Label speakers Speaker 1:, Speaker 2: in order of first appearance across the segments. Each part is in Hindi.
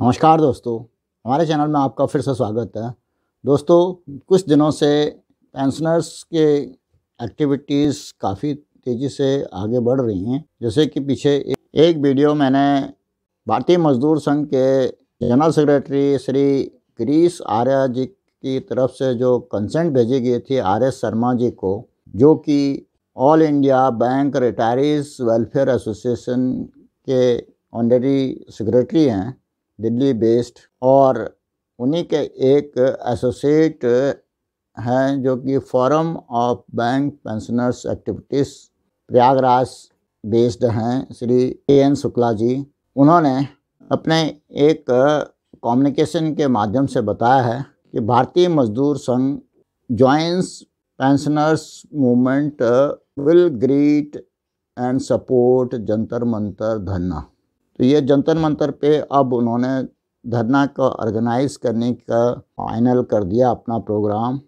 Speaker 1: नमस्कार दोस्तों हमारे चैनल में आपका फिर से स्वागत है दोस्तों कुछ दिनों से पेंशनर्स के एक्टिविटीज़ काफ़ी तेज़ी से आगे बढ़ रही हैं जैसे कि पीछे एक वीडियो मैंने भारतीय मजदूर संघ के जनरल सेक्रेटरी श्री ग्रीस आर्या जी की तरफ से जो कंसेंट भेजी गई थी आर एस शर्मा जी को जो कि all India bank retirees welfare association के ऑनरेडी सेक्रेटरी हैं दिल्ली बेस्ड और उन्हीं के एक एसोसिएट हैं जो कि forum of bank pensioners activities Prayagraj based हैं श्री ए एन शुक्ला जी उन्होंने अपने एक कम्युनिकेशन के माध्यम से बताया है कि Bharatiya Mazdoor Sangh joins pensioners movement will greet and support Jantar Mantar dharna तो ये जंतर मंतर पे अब उन्होंने धरना का ऑर्गेनाइज करने का फाइनल कर दिया अपना प्रोग्राम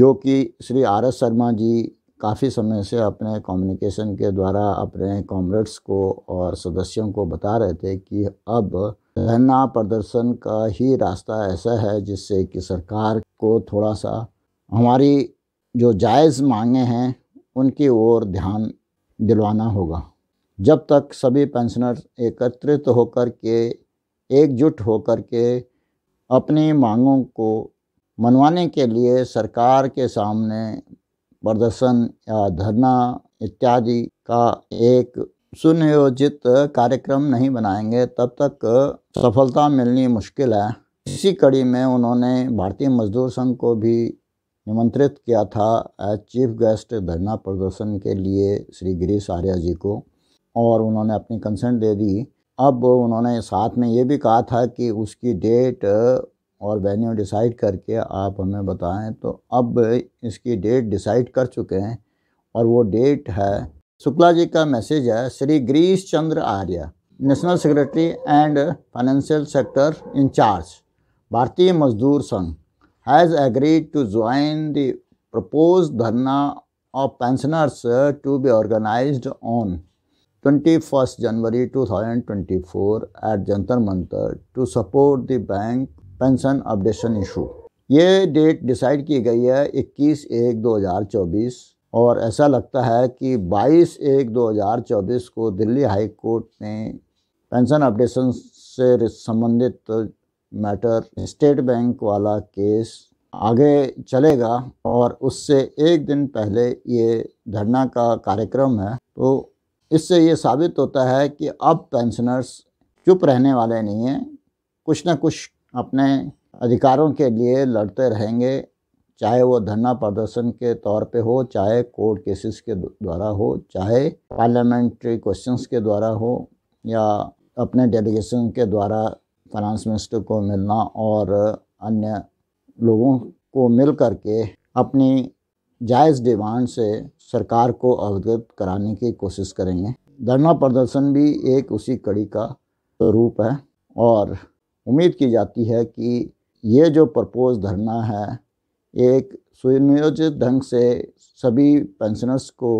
Speaker 1: जो कि श्री आर एस शर्मा जी काफ़ी समय से अपने कम्युनिकेशन के द्वारा अपने कॉमरेड्स को और सदस्यों को बता रहे थे कि अब धरना प्रदर्शन का ही रास्ता ऐसा है जिससे कि सरकार को थोड़ा सा हमारी जो जायज़ मांगे हैं उनकी ओर ध्यान दिलवाना होगा जब तक सभी पेंशनर्स एकत्रित होकर के एकजुट होकर के अपनी मांगों को मनवाने के लिए सरकार के सामने प्रदर्शन या धरना इत्यादि का एक सुनियोजित कार्यक्रम नहीं बनाएंगे तब तक सफलता मिलनी मुश्किल है इसी कड़ी में उन्होंने भारतीय मजदूर संघ को भी निमंत्रित किया था एज चीफ गेस्ट धरना प्रदर्शन के लिए श्री गिरीश आर्या जी को और उन्होंने अपनी कंसेंट दे दी अब उन्होंने साथ में ये भी कहा था कि उसकी डेट और वेन्यू डिसाइड करके आप हमें बताएं तो अब इसकी डेट डिसाइड कर चुके हैं और वो डेट है शुक्ला जी का मैसेज है Shri Girish Chandra Arya national secretary and financial sector in charge Bharatiya Mazdoor Sangh has agreed to join the propose dharna of pensioners to be organised on 21st January 2024 at Jantar Mantar to support the bank pension updation issue ये डेट डिसाइड की गई है 21 एक 2024 और ऐसा लगता है कि 22 एक 2024 को दिल्ली हाई कोर्ट ने पेंशन अपडेशन से संबंधित मैटर स्टेट बैंक वाला केस आगे चलेगा और उससे एक दिन पहले ये धरना का कार्यक्रम है तो इससे ये साबित होता है कि अब पेंशनर्स चुप रहने वाले नहीं हैं कुछ ना कुछ अपने अधिकारों के लिए लड़ते रहेंगे चाहे वो धरना प्रदर्शन के तौर पे हो चाहे कोर्ट केसेस के द्वारा हो चाहे पार्लियामेंट्री क्वेश्चंस के द्वारा हो या अपने डेलीगेशन के द्वारा फाइनेंस मिनिस्टर को मिलना और अन्य लोगों को मिल करके अपनी जायज़ डिमांड से सरकार को अवगत कराने की कोशिश करेंगे धरना प्रदर्शन भी एक उसी कड़ी का रूप है और उम्मीद की जाती है कि ये जो प्रपोज धरना है एक सुनियोजित ढंग से सभी पेंशनर्स को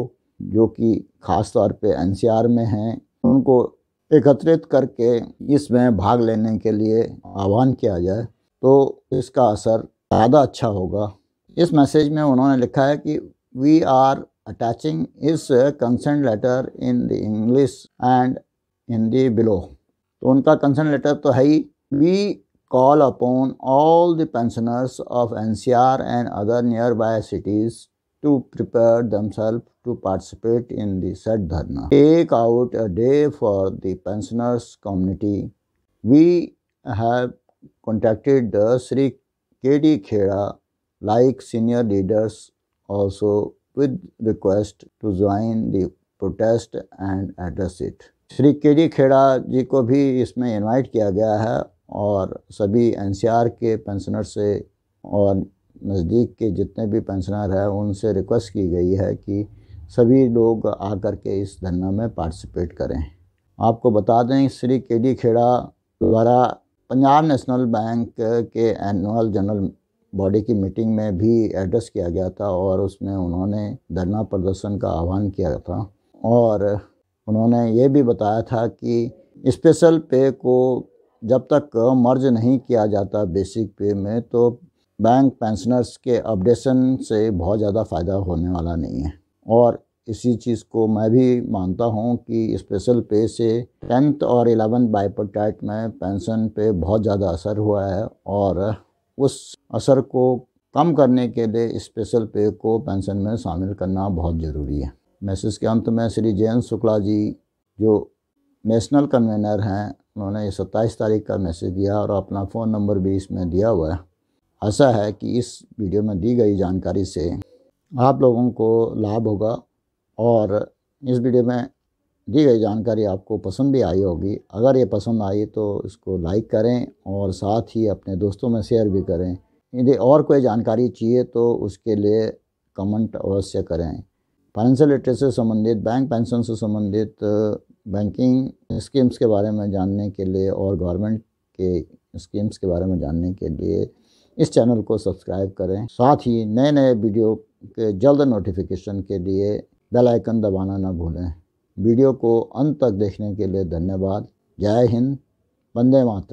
Speaker 1: जो कि ख़ास तौर पे एनसीआर में हैं उनको एकत्रित करके इसमें भाग लेने के लिए आह्वान किया जाए तो इसका असर ज़्यादा अच्छा होगा इस मैसेज में उन्होंने लिखा है कि वी आर अटैचिंग इस concern letter in the English and Hindi below तो उनका कंसर्न लेटर तो है ही we call upon all the pensioners of N C R and other nearby cities to prepare them self to participate in the set dharna take out a day for the pensioners community we have contacted Shri K D Khera like senior leaders also with request to join the protest and address it. Shri K D Kheda जी को भी इसमें इनवाइट किया गया है और सभी एनसीआर के पेंशनर से और नज़दीक के जितने भी पेंशनर हैं उनसे रिक्वेस्ट की गई है कि सभी लोग आकर के इस धरना में पार्टिसिपेट करें आपको बता दें श्री के डी खेड़ा द्वारा पंजाब नेशनल बैंक के एनुअल जनरल बॉडी की मीटिंग में भी एड्रेस किया गया था और उसमें उन्होंने धरना प्रदर्शन का आह्वान किया था और उन्होंने ये भी बताया था कि स्पेशल पे को जब तक मर्ज नहीं किया जाता बेसिक पे में तो बैंक पेंशनर्स के अपडेशन से बहुत ज़्यादा फ़ायदा होने वाला नहीं है और इसी चीज़ को मैं भी मानता हूँ कि स्पेशल पे से टेंथ और एलेवेंथ बाइपोटाइट में पेंशन पे बहुत ज़्यादा असर हुआ है और उस असर को कम करने के लिए स्पेशल पे को पेंशन में शामिल करना बहुत ज़रूरी है मैसेज के अंत में श्री जयंत शुक्ला जी जो नेशनल कन्वेनर हैं उन्होंने सत्ताईस तारीख का मैसेज दिया और अपना फ़ोन नंबर भी इसमें दिया हुआ है आशा है कि इस वीडियो में दी गई जानकारी से आप लोगों को लाभ होगा और इस वीडियो में दी गई जानकारी आपको पसंद भी आई होगी अगर ये पसंद आई तो इसको लाइक करें और साथ ही अपने दोस्तों में शेयर भी करें यदि और कोई जानकारी चाहिए तो उसके लिए कमेंट अवश्य करें फाइनेंशियल लिटरेसी से संबंधित बैंक पेंशन से संबंधित बैंकिंग स्कीम्स के बारे में जानने के लिए और गवर्नमेंट के स्कीम्स के बारे में जानने के लिए इस चैनल को सब्सक्राइब करें साथ ही नए नए वीडियो के जल्द नोटिफिकेशन के लिए बेल आइकन दबाना ना भूलें वीडियो को अंत तक देखने के लिए धन्यवाद जय हिंद वंदे मातरम